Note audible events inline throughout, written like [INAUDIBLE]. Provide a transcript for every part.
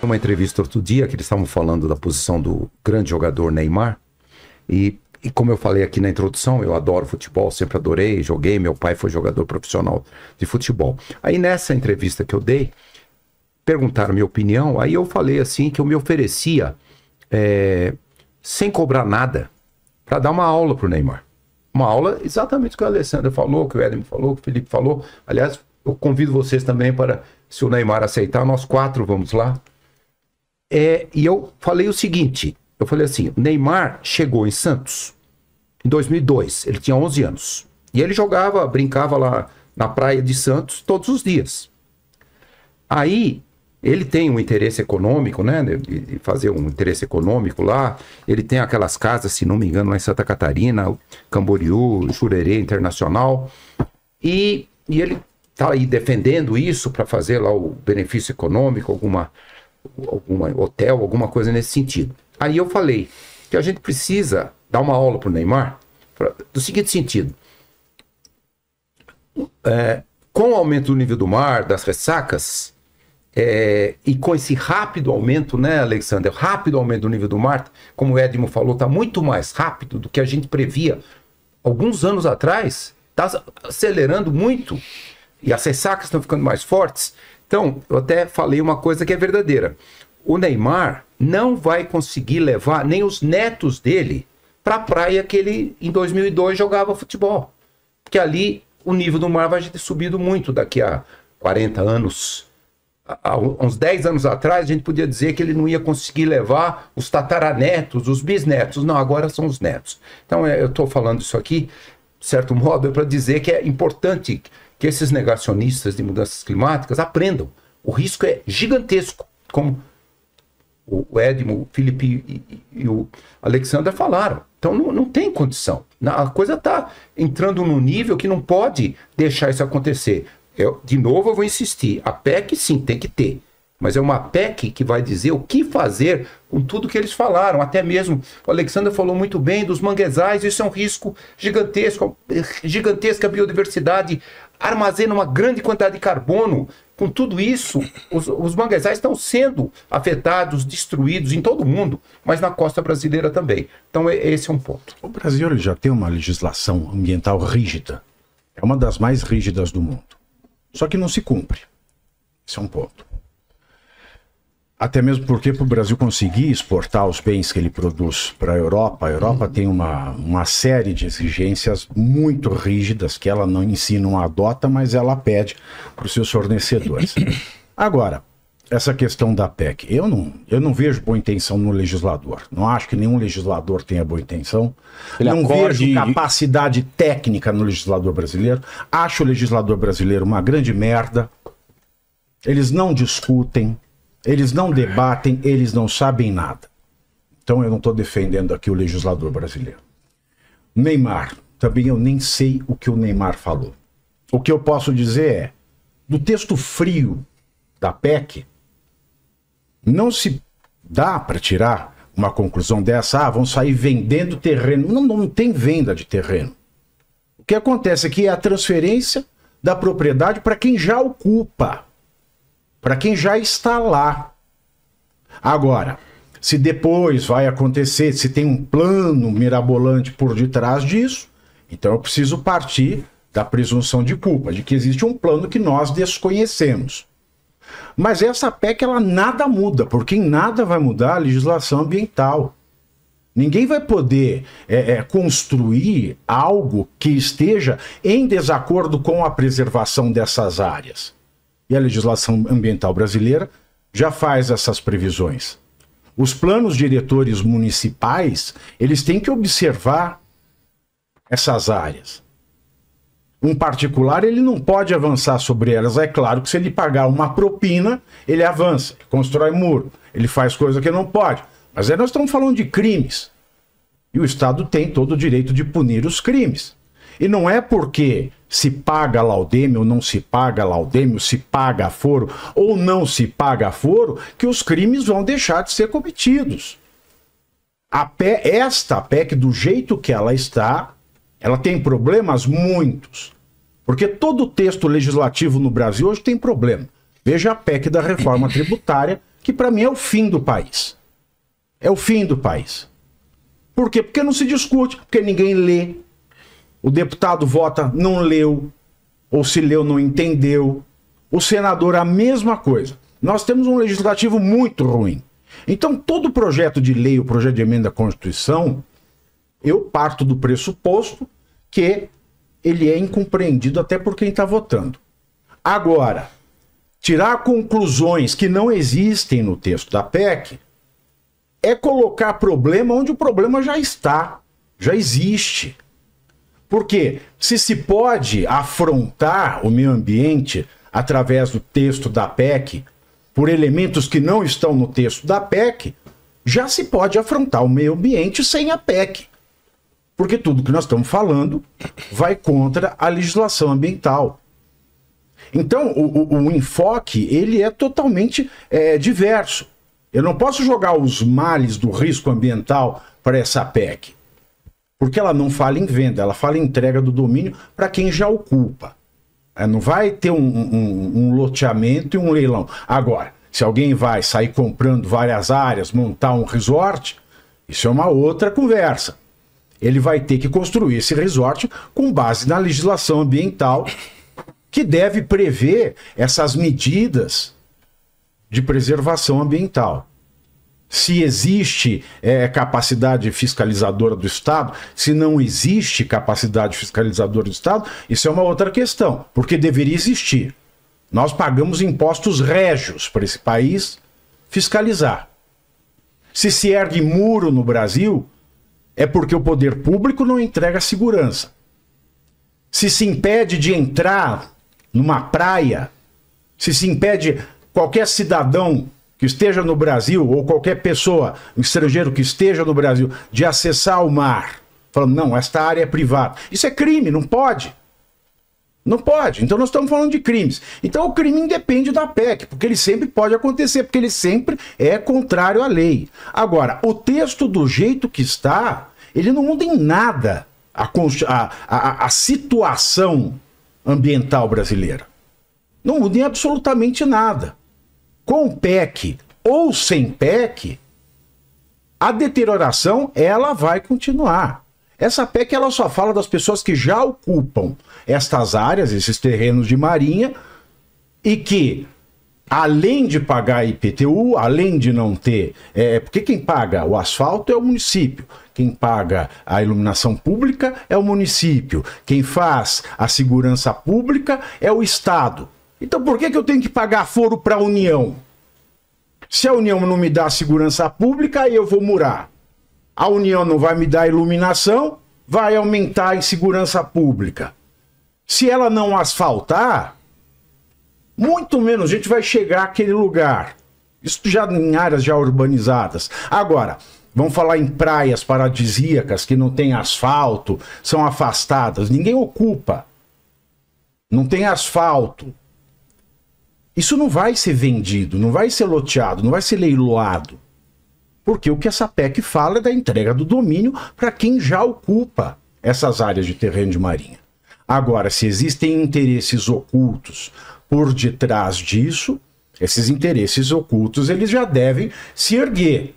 Uma entrevista outro dia que eles estavam falando da posição do grande jogador Neymar e, e como eu falei aqui na introdução, eu adoro futebol, sempre adorei, joguei, meu pai foi jogador profissional de futebol. Aí nessa entrevista que eu dei, perguntaram minha opinião, aí eu falei assim que eu me oferecia é, sem cobrar nada para dar uma aula pro Neymar. Uma aula exatamente o que o Alessandro falou, que o Edmo falou, que o Felipe falou. Aliás, eu convido vocês também para, se o Neymar aceitar, nós quatro vamos lá é, e eu falei o seguinte: eu falei assim, Neymar chegou em Santos em 2002, ele tinha 11 anos. E ele jogava, brincava lá na praia de Santos todos os dias. Aí ele tem um interesse econômico, né? De fazer um interesse econômico lá. Ele tem aquelas casas, se não me engano, lá em Santa Catarina, Camboriú, Jurerê Internacional. E, e ele tá aí defendendo isso para fazer lá o benefício econômico, alguma algum hotel, alguma coisa nesse sentido. Aí eu falei que a gente precisa dar uma aula para o Neymar do seguinte sentido. É, com o aumento do nível do mar, das ressacas, é, e com esse rápido aumento, né, Alexander? Rápido aumento do nível do mar, como o Edmo falou, está muito mais rápido do que a gente previa alguns anos atrás. Está acelerando muito e as ressacas estão ficando mais fortes. Então, eu até falei uma coisa que é verdadeira. O Neymar não vai conseguir levar nem os netos dele para a praia que ele em 2002 jogava futebol. Porque ali o nível do mar vai ter subido muito daqui a 40 anos. Há uns 10 anos atrás, a gente podia dizer que ele não ia conseguir levar os tataranetos, os bisnetos. Não, agora são os netos. Então, é, eu estou falando isso aqui, de certo modo, é para dizer que é importante que esses negacionistas de mudanças climáticas aprendam. O risco é gigantesco, como o Edmo, o Felipe e, e o Alexandre falaram. Então não, não tem condição. A coisa está entrando num nível que não pode deixar isso acontecer. Eu, de novo, eu vou insistir: a PEC sim tem que ter mas é uma PEC que vai dizer o que fazer com tudo que eles falaram. Até mesmo o Alexandre falou muito bem dos manguezais, isso é um risco gigantesco, gigantesca biodiversidade armazena uma grande quantidade de carbono. Com tudo isso, os, os manguezais estão sendo afetados, destruídos em todo o mundo, mas na costa brasileira também. Então, é, esse é um ponto. O Brasil já tem uma legislação ambiental rígida. É uma das mais rígidas do mundo. Só que não se cumpre. Esse é um ponto. Até mesmo porque para o Brasil conseguir exportar os bens que ele produz para a Europa, a Europa uhum. tem uma, uma série de exigências muito rígidas que ela não ensina, não adota, mas ela pede para os seus fornecedores. [COUGHS] Agora, essa questão da PEC, eu não, eu não vejo boa intenção no legislador. Não acho que nenhum legislador tenha boa intenção. Ele não acorde... vejo capacidade técnica no legislador brasileiro. Acho o legislador brasileiro uma grande merda. Eles não discutem eles não debatem, eles não sabem nada. Então eu não estou defendendo aqui o legislador brasileiro. Neymar, também eu nem sei o que o Neymar falou. O que eu posso dizer é, do texto frio da PEC, não se dá para tirar uma conclusão dessa, ah, vão sair vendendo terreno. Não, não tem venda de terreno. O que acontece aqui é a transferência da propriedade para quem já ocupa para quem já está lá. Agora, se depois vai acontecer, se tem um plano mirabolante por detrás disso, então eu preciso partir da presunção de culpa, de que existe um plano que nós desconhecemos. Mas essa PEC ela nada muda, porque em nada vai mudar a legislação ambiental. Ninguém vai poder é, é, construir algo que esteja em desacordo com a preservação dessas áreas e a legislação ambiental brasileira já faz essas previsões. Os planos diretores municipais, eles têm que observar essas áreas. Um particular, ele não pode avançar sobre elas. É claro que se ele pagar uma propina, ele avança, ele constrói muro, ele faz coisa que não pode. Mas aí é, nós estamos falando de crimes. E o Estado tem todo o direito de punir os crimes. E não é porque se paga laudêmio ou não se paga laudêmio, se paga foro ou não se paga foro, que os crimes vão deixar de ser cometidos. A pé, esta PEC, do jeito que ela está, ela tem problemas muitos. Porque todo texto legislativo no Brasil hoje tem problema. Veja a PEC da reforma [COUGHS] tributária, que para mim é o fim do país. É o fim do país. Por quê? Porque não se discute, porque ninguém lê, o deputado vota, não leu, ou se leu, não entendeu. O senador, a mesma coisa. Nós temos um legislativo muito ruim. Então, todo projeto de lei, o projeto de emenda à Constituição, eu parto do pressuposto que ele é incompreendido até por quem está votando. Agora, tirar conclusões que não existem no texto da PEC é colocar problema onde o problema já está, já existe. Porque se se pode afrontar o meio ambiente através do texto da PEC, por elementos que não estão no texto da PEC, já se pode afrontar o meio ambiente sem a PEC. Porque tudo que nós estamos falando vai contra a legislação ambiental. Então, o, o, o enfoque ele é totalmente é, diverso. Eu não posso jogar os males do risco ambiental para essa PEC. Porque ela não fala em venda, ela fala em entrega do domínio para quem já ocupa. É, não vai ter um, um, um loteamento e um leilão. Agora, se alguém vai sair comprando várias áreas, montar um resort, isso é uma outra conversa. Ele vai ter que construir esse resort com base na legislação ambiental que deve prever essas medidas de preservação ambiental se existe é, capacidade fiscalizadora do Estado, se não existe capacidade fiscalizadora do Estado, isso é uma outra questão, porque deveria existir. Nós pagamos impostos régios para esse país fiscalizar. Se se ergue muro no Brasil, é porque o poder público não entrega segurança. Se se impede de entrar numa praia, se se impede qualquer cidadão que esteja no Brasil, ou qualquer pessoa, um estrangeiro que esteja no Brasil, de acessar o mar, falando, não, esta área é privada. Isso é crime, não pode. Não pode. Então nós estamos falando de crimes. Então o crime independe da PEC, porque ele sempre pode acontecer, porque ele sempre é contrário à lei. Agora, o texto do jeito que está, ele não muda em nada a, a, a, a situação ambiental brasileira. Não muda em absolutamente nada com PEC ou sem PEC, a deterioração ela vai continuar. Essa PEC ela só fala das pessoas que já ocupam estas áreas, esses terrenos de marinha, e que, além de pagar IPTU, além de não ter. É, porque quem paga o asfalto é o município, quem paga a iluminação pública é o município, quem faz a segurança pública é o Estado. Então por que, que eu tenho que pagar foro para a União? Se a União não me dá segurança pública, aí eu vou morar. A União não vai me dar iluminação, vai aumentar a insegurança pública. Se ela não asfaltar, muito menos a gente vai chegar àquele lugar. Isso já em áreas já urbanizadas. Agora, vamos falar em praias paradisíacas que não tem asfalto, são afastadas, ninguém ocupa. Não tem asfalto, isso não vai ser vendido, não vai ser loteado, não vai ser leiloado. Porque o que essa PEC fala é da entrega do domínio para quem já ocupa essas áreas de terreno de marinha. Agora, se existem interesses ocultos por detrás disso, esses interesses ocultos eles já devem se erguer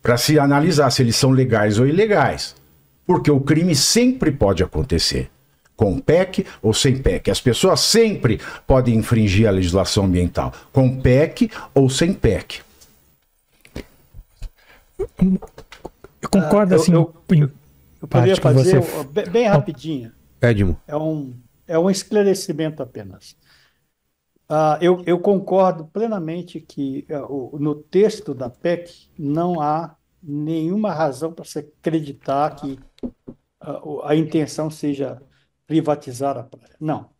para se analisar se eles são legais ou ilegais. Porque o crime sempre pode acontecer com PEC ou sem PEC. As pessoas sempre podem infringir a legislação ambiental, com PEC ou sem PEC. Eu concordo, ah, assim, eu, eu, eu poderia fazer você... bem, bem rapidinho. Edmo. É um, é um esclarecimento apenas. Ah, eu, eu concordo plenamente que uh, no texto da PEC não há nenhuma razão para se acreditar que ah, a intenção seja privatizar a praia. Não.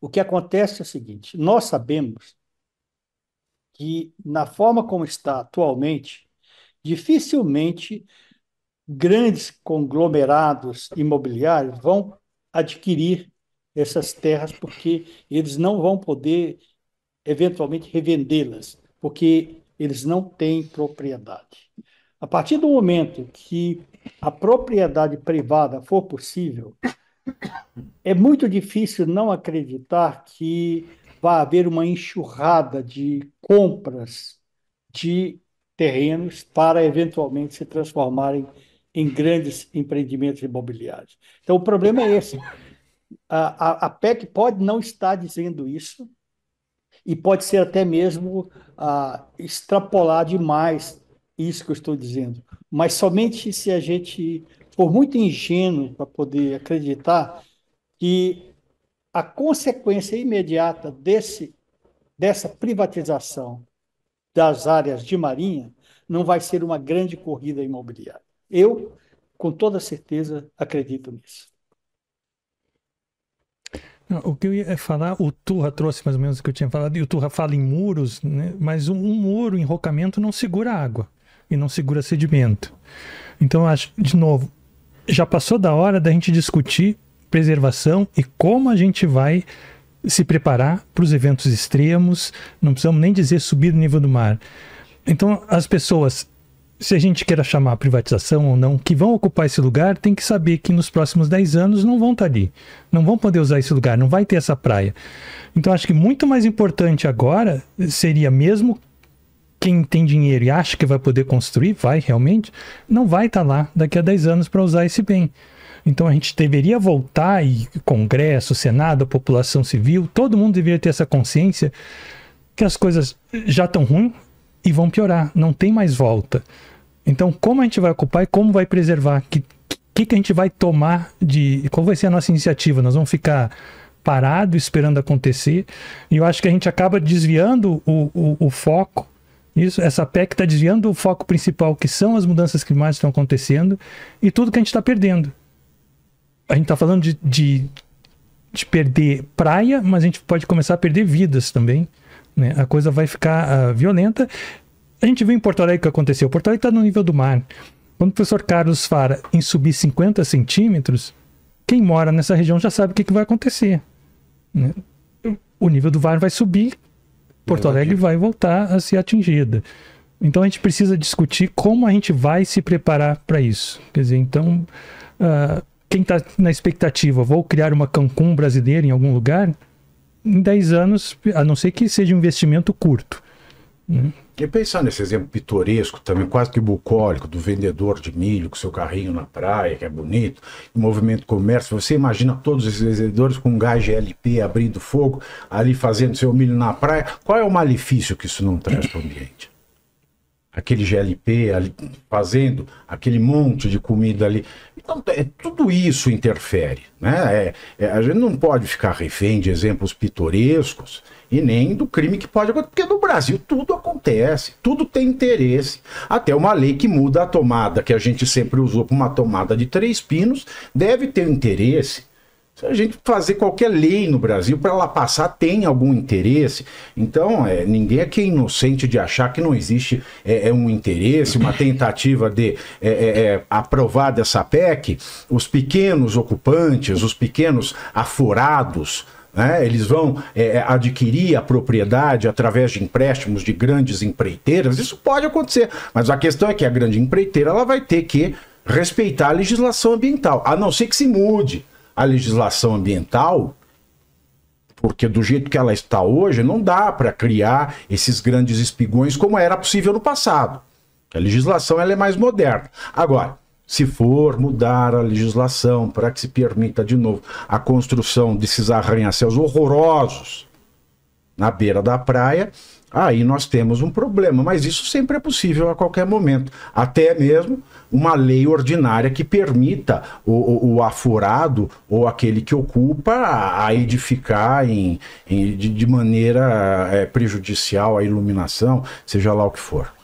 O que acontece é o seguinte: nós sabemos que, na forma como está atualmente, dificilmente grandes conglomerados imobiliários vão adquirir essas terras, porque eles não vão poder, eventualmente, revendê-las, porque eles não têm propriedade. A partir do momento que a propriedade privada for possível, é muito difícil não acreditar que vai haver uma enxurrada de compras de terrenos para eventualmente se transformarem em grandes empreendimentos imobiliários. Então, o problema é esse. A, a, a PEC pode não estar dizendo isso e pode ser até mesmo a ah, extrapolar demais isso que eu estou dizendo. Mas somente se a gente por muito ingênuo para poder acreditar que a consequência imediata desse, dessa privatização das áreas de marinha não vai ser uma grande corrida imobiliária. Eu, com toda certeza, acredito nisso. o que eu ia é falar, o Turra trouxe mais ou menos o que eu tinha falado, e o Turra fala em muros, né? mas um, um muro, enrocamento, não segura água e não segura sedimento. Então, acho, de novo, já passou da hora da gente discutir preservação e como a gente vai se preparar para os eventos extremos, não precisamos nem dizer subir o nível do mar. Então, as pessoas, se a gente queira chamar privatização ou não, que vão ocupar esse lugar, tem que saber que nos próximos 10 anos não vão estar tá ali, não vão poder usar esse lugar, não vai ter essa praia. Então, acho que muito mais importante agora seria mesmo quem tem dinheiro e acha que vai poder construir, vai realmente, não vai estar tá lá daqui a 10 anos para usar esse bem. Então a gente deveria voltar e Congresso, Senado, população civil, todo mundo deveria ter essa consciência que as coisas já estão ruins e vão piorar, não tem mais volta. Então, como a gente vai ocupar e como vai preservar? Que que, que a gente vai tomar de. Qual vai ser a nossa iniciativa? Nós vamos ficar parado esperando acontecer. E eu acho que a gente acaba desviando o, o, o foco isso, essa PEC está desviando o foco principal, que são as mudanças climáticas que estão acontecendo, e tudo que a gente está perdendo. A gente está falando de, de, de, perder praia, mas a gente pode começar a perder vidas também. Né? A coisa vai ficar uh, violenta. A gente viu em Porto Alegre o que aconteceu. Porto Alegre está no nível do mar. Quando o professor Carlos fala em subir 50 centímetros, quem mora nessa região já sabe o que, que vai acontecer. Né? O nível do mar vai subir Porto Alegre vai voltar a ser atingida. Então a gente precisa discutir como a gente vai se preparar para isso. Quer dizer, então, uh, quem está na expectativa, vou criar uma Cancún brasileira em algum lugar, em 10 anos, a não ser que seja um investimento curto. Né? E pensando nesse exemplo pitoresco também, quase que bucólico, do vendedor de milho com seu carrinho na praia, que é bonito, o movimento comércio, você imagina todos esses vendedores com gás GLP abrindo fogo, ali fazendo seu milho na praia, qual é o malefício que isso não traz para o ambiente? aquele GLP ali, fazendo aquele monte de comida ali. Então, é, tudo isso interfere. Né? É, é, a gente não pode ficar refém de exemplos pitorescos e nem do crime que pode acontecer, porque no Brasil tudo acontece, tudo tem interesse. Até uma lei que muda a tomada, que a gente sempre usou para uma tomada de três pinos, deve ter interesse se a gente fazer qualquer lei no Brasil para ela passar, tem algum interesse. Então, é, ninguém aqui é inocente de achar que não existe é, é um interesse, uma tentativa de é, é, é, aprovar dessa PEC. Os pequenos ocupantes, os pequenos aforados, é, eles vão é, adquirir a propriedade através de empréstimos de grandes empreiteiras, isso pode acontecer, mas a questão é que a grande empreiteira ela vai ter que respeitar a legislação ambiental, a não ser que se mude a legislação ambiental, porque do jeito que ela está hoje, não dá para criar esses grandes espigões como era possível no passado. A legislação ela é mais moderna. Agora, se for mudar a legislação para que se permita de novo a construção desses arranha-céus horrorosos na beira da praia, aí nós temos um problema. Mas isso sempre é possível a qualquer momento. Até mesmo uma lei ordinária que permita o, o, o afurado ou aquele que ocupa a, a edificar em, em de, de, maneira é, prejudicial à iluminação, seja lá o que for.